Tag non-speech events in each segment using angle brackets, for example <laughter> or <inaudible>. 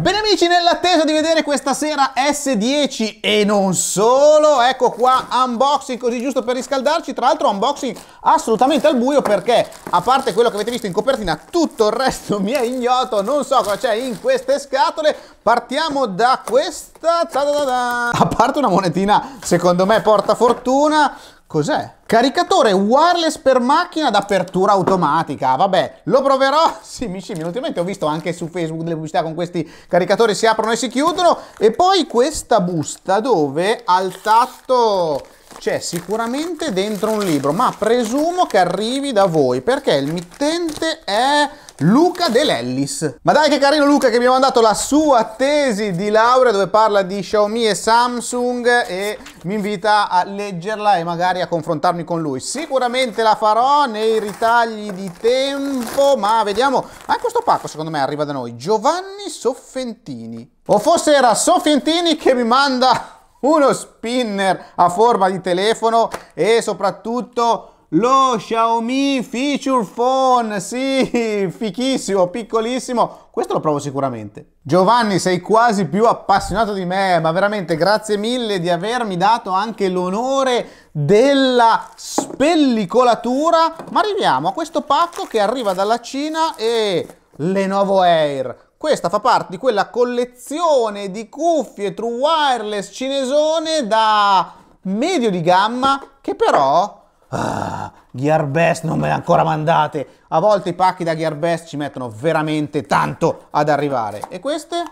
Bene amici, nell'attesa di vedere questa sera S10 e non solo, ecco qua unboxing così giusto per riscaldarci, tra l'altro unboxing assolutamente al buio perché a parte quello che avete visto in copertina tutto il resto <laughs> mi è ignoto, non so cosa c'è in queste scatole, partiamo da questa, -da -da -da. a parte una monetina secondo me porta fortuna, Cos'è? Caricatore wireless per macchina d'apertura automatica. Vabbè, lo proverò. <laughs> Sì, mi scimmia. Ultimamente ho visto anche su Facebook delle pubblicità con questi caricatori si aprono e si chiudono. E poi questa busta dove al tatto c'è sicuramente dentro un libro, ma presumo che arrivi da voi perché il mittente è Luca De Ma dai che carino Luca che mi ha mandato la sua tesi di laurea dove parla di Xiaomi e Samsung e mi invita a leggerla e magari a confrontarmi con lui. Sicuramente la farò nei ritagli di tempo, ma vediamo. Anche questo pacco secondo me arriva da noi. Giovanni Soffentini. O forse era Soffentini che mi manda uno spinner a forma di telefono e soprattutto lo Xiaomi Feature Phone, sì, <laughs> fichissimo, piccolissimo, questo lo provo sicuramente. Giovanni, sei quasi più appassionato di me, ma veramente grazie mille di avermi dato anche l'onore della spellicolatura, ma arriviamo a questo pacco che arriva dalla Cina e Lenovo Air questa fa parte di quella collezione di cuffie true wireless cinesone da medio di gamma che però... Ah, Gearbest non me le ancora mandate. A volte i pacchi da Gearbest ci mettono veramente tanto ad arrivare. E queste?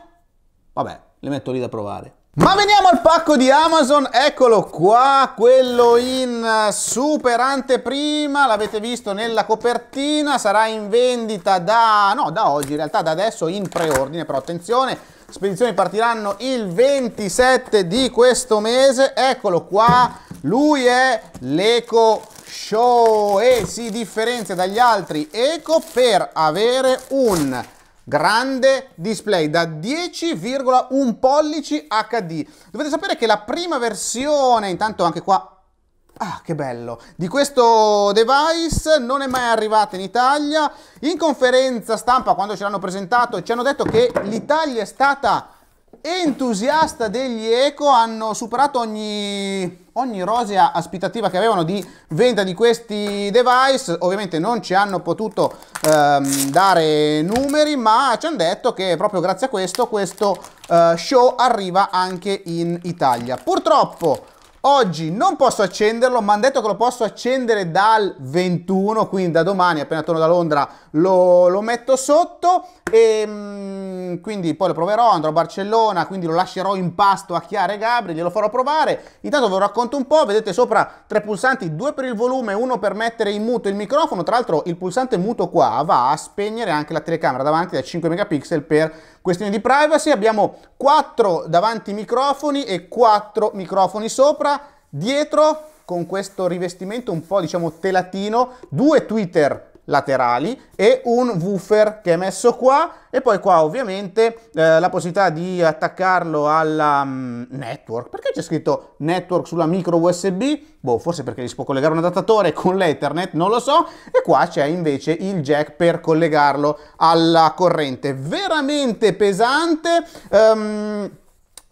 Vabbè, le metto lì da provare. Ma veniamo al pacco di Amazon, eccolo qua, quello in super anteprima, l'avete visto nella copertina, sarà in vendita da, no, da oggi in realtà, da adesso in preordine, però attenzione, spedizioni partiranno il 27 di questo mese, eccolo qua, lui è l'Eco Show e si differenzia dagli altri Eco per avere un grande display da 10,1 pollici HD. Dovete sapere che la prima versione, intanto anche qua Ah, che bello! Di questo device non è mai arrivata in Italia. In conferenza stampa, quando ce l'hanno presentato, ci hanno detto che l'Italia è stata entusiasta degli eco hanno superato ogni, ogni rosea aspettativa che avevano di vendita di questi device ovviamente non ci hanno potuto ehm, dare numeri ma ci hanno detto che proprio grazie a questo questo eh, show arriva anche in Italia purtroppo Oggi non posso accenderlo, mi hanno detto che lo posso accendere dal 21, quindi da domani appena torno da Londra lo, lo metto sotto e ehm, quindi poi lo proverò, andrò a Barcellona, quindi lo lascerò in pasto a Chiara e Gabri, glielo farò provare. Intanto ve lo racconto un po', vedete sopra tre pulsanti, due per il volume, uno per mettere in muto il microfono, tra l'altro il pulsante muto qua va a spegnere anche la telecamera davanti da 5 megapixel per questioni di privacy. Abbiamo quattro davanti microfoni e quattro microfoni sopra Dietro con questo rivestimento un po' diciamo telatino, due tweeter laterali e un woofer che è messo qua e poi qua ovviamente eh, la possibilità di attaccarlo alla um, network perché c'è scritto network sulla micro usb boh forse perché gli si può collegare un adattatore con l'ethernet non lo so e qua c'è invece il jack per collegarlo alla corrente veramente pesante um,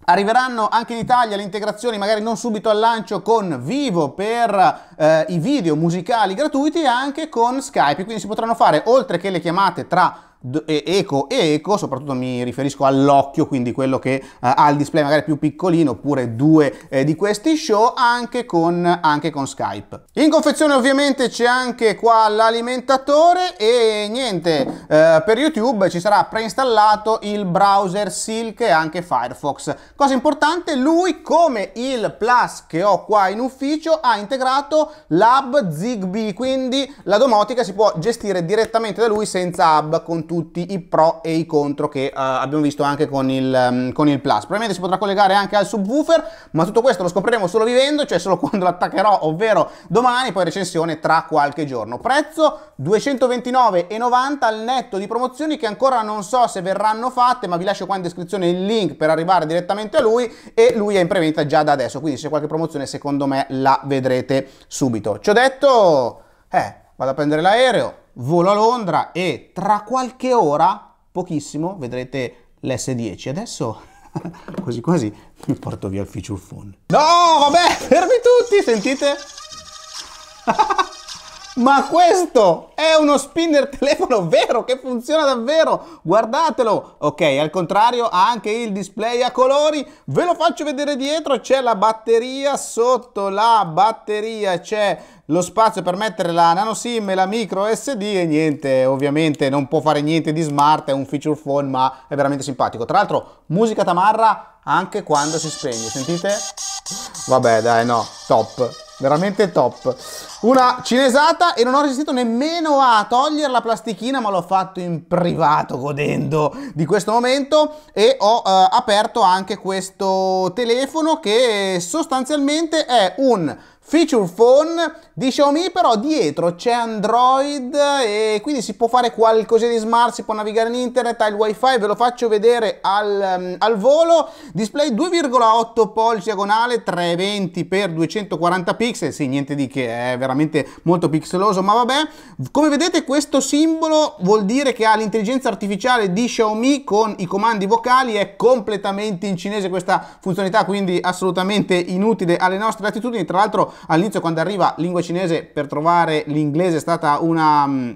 Arriveranno anche in Italia le integrazioni, magari non subito al lancio, con Vivo per eh, i video musicali gratuiti e anche con Skype, quindi si potranno fare oltre che le chiamate tra eco e eco, soprattutto mi riferisco all'occhio, quindi quello che eh, ha il display magari più piccolino, oppure due eh, di questi show, anche con, anche con Skype. In confezione ovviamente c'è anche qua l'alimentatore e niente, eh, per YouTube ci sarà preinstallato il browser Silk e anche Firefox. Cosa importante, lui come il Plus che ho qua in ufficio ha integrato l'hub Zigbee, quindi la domotica si può gestire direttamente da lui senza hub con tutti tutti i pro e i contro che uh, abbiamo visto anche con il, um, con il Plus. Probabilmente si potrà collegare anche al subwoofer, ma tutto questo lo scopriremo solo vivendo, cioè solo <laughs> quando l'attaccherò, ovvero domani, poi recensione tra qualche giorno. Prezzo 229,90 al netto di promozioni che ancora non so se verranno fatte, ma vi lascio qua in descrizione il link per arrivare direttamente a lui e lui è in preventa già da adesso, quindi se c'è qualche promozione secondo me la vedrete subito. Ci ho detto, eh, vado a prendere l'aereo, volo a Londra e tra qualche ora, pochissimo, vedrete l'S10. Adesso quasi <laughs> quasi mi porto via il feature phone. No, vabbè, fermi tutti, sentite? <laughs> Ma questo è uno spinner telefono vero che funziona davvero, guardatelo! Ok, al contrario ha anche il display a colori, ve lo faccio vedere dietro, c'è la batteria, sotto la batteria c'è lo spazio per mettere la nano sim e la micro SD e niente, ovviamente non può fare niente di smart, è un feature phone ma è veramente simpatico. Tra l'altro musica tamarra anche quando si spegne, sentite? Vabbè dai no, top veramente top una cinesata e non ho resistito nemmeno a togliere la plastichina ma l'ho fatto in privato godendo di questo momento e ho eh, aperto anche questo telefono che sostanzialmente è un Feature phone di Xiaomi, però dietro c'è Android e quindi si può fare qualcosa di smart, si può navigare in internet, ha il wifi, ve lo faccio vedere al, mm, al volo. Display 2,8 pollici diagonale, 320x240 pixel, sì niente di che, è veramente molto pixeloso, ma vabbè. Come vedete questo simbolo vuol dire che ha l'intelligenza artificiale di Xiaomi con i comandi vocali, è completamente in cinese questa funzionalità, quindi assolutamente inutile alle nostre attitudini, tra l'altro all'inizio quando arriva lingua cinese per trovare l'inglese è stata una mm,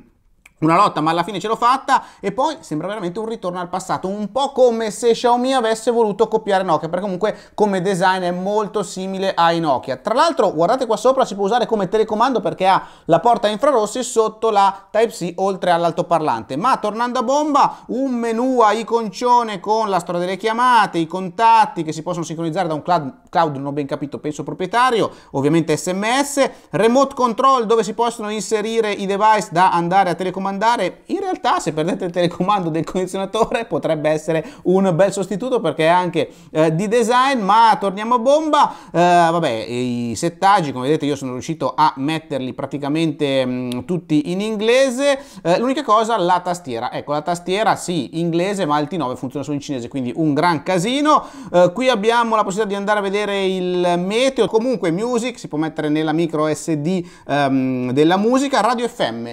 una lotta ma alla fine ce l'ho fatta e poi sembra veramente un ritorno al passato un po' come se Xiaomi avesse voluto copiare Nokia perché comunque come design è molto simile ai Nokia tra l'altro guardate qua sopra si può usare come telecomando perché ha la porta infrarossi sotto la Type-C oltre all'altoparlante ma tornando a bomba un menu a iconcione con la storia delle chiamate i contatti che si possono sincronizzare da un cloud cloud non ho ben capito, penso proprietario, ovviamente sms, remote control dove si possono inserire i device da andare a telecomandare, in realtà se perdete il telecomando del condizionatore potrebbe essere un bel sostituto perché è anche eh, di design, ma torniamo a bomba, eh, vabbè i settaggi come vedete io sono riuscito a metterli praticamente mh, mm, tutti in inglese, eh, l'unica cosa la tastiera, ecco la tastiera sì inglese ma il T9 funziona solo in cinese quindi un gran casino, eh, qui abbiamo la possibilità di andare a vedere vedere il meteo, comunque music, si può mettere nella micro SD um, ehm, della musica, radio FM,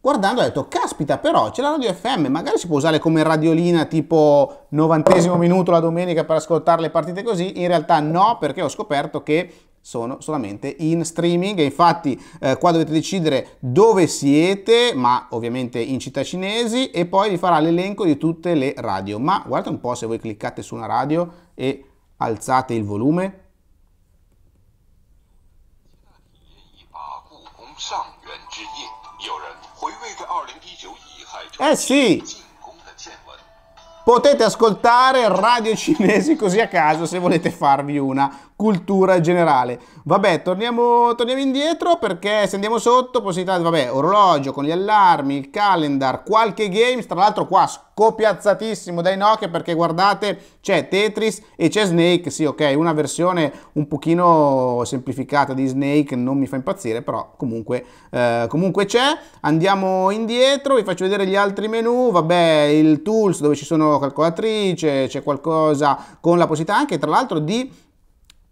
guardando ho detto caspita però c'è la radio FM magari si può usare come radiolina tipo 90 minuto la domenica per ascoltare le partite così in realtà no perché ho scoperto che sono solamente in streaming e infatti eh, qua dovete decidere dove siete ma ovviamente in città cinesi e poi vi farà l'elenco di tutte le radio ma guardate un po' se voi cliccate su una radio e alzate il volume. Eh sì! Potete ascoltare radio cinesi così a caso se volete farvi una cultura generale. Vabbè, torniamo, torniamo indietro perché se andiamo sotto possibilità, vabbè, orologio con gli allarmi, il calendar, qualche game, tra l'altro qua scopiazzatissimo dai Nokia perché guardate c'è Tetris e c'è Snake, sì ok, una versione un pochino semplificata di Snake non mi fa impazzire, però comunque, eh, comunque c'è. Andiamo indietro, vi faccio vedere gli altri menu, vabbè il Tools dove ci sono calcolatrice, c'è qualcosa con la possibilità anche tra l'altro di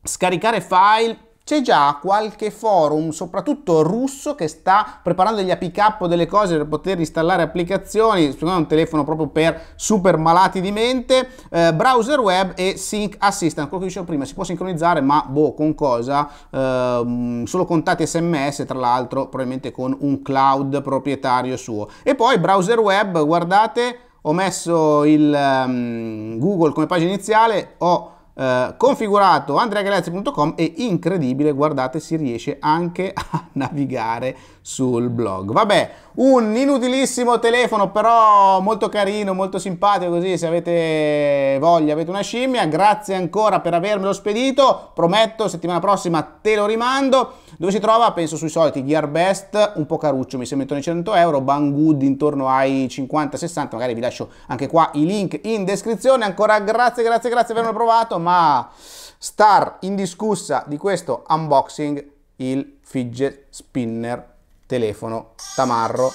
scaricare file c'è già qualche forum, soprattutto russo, che sta preparando degli APK o delle cose per poter installare applicazioni, secondo me un telefono proprio per super malati di mente, eh, browser web e sync assistant, quello che dicevo prima, si può sincronizzare ma boh, con cosa? Eh, solo contatti sms, tra l'altro probabilmente con un cloud proprietario suo. E poi browser web, guardate, ho messo il um, Google come pagina iniziale, ho eh, configurato andreagaleazzi.com è incredibile, guardate si riesce anche <laughs> a navigare sul blog. Vabbè, un inutilissimo telefono, però molto carino, molto simpatico, così se avete voglia, avete una scimmia. Grazie ancora per avermelo spedito. Prometto, settimana prossima te lo rimando. Dove si trova? Penso sui soliti Gearbest, un po' caruccio, mi sembra intorno ai 100 euro, Banggood intorno ai 50-60, magari vi lascio anche qua i link in descrizione. Ancora grazie, grazie, grazie per avermelo provato, ma star indiscussa di questo unboxing il fidget spinner telefono tamarro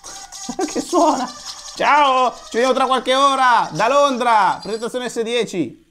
<laughs> che suona ciao ci vediamo tra qualche ora da Londra presentazione S10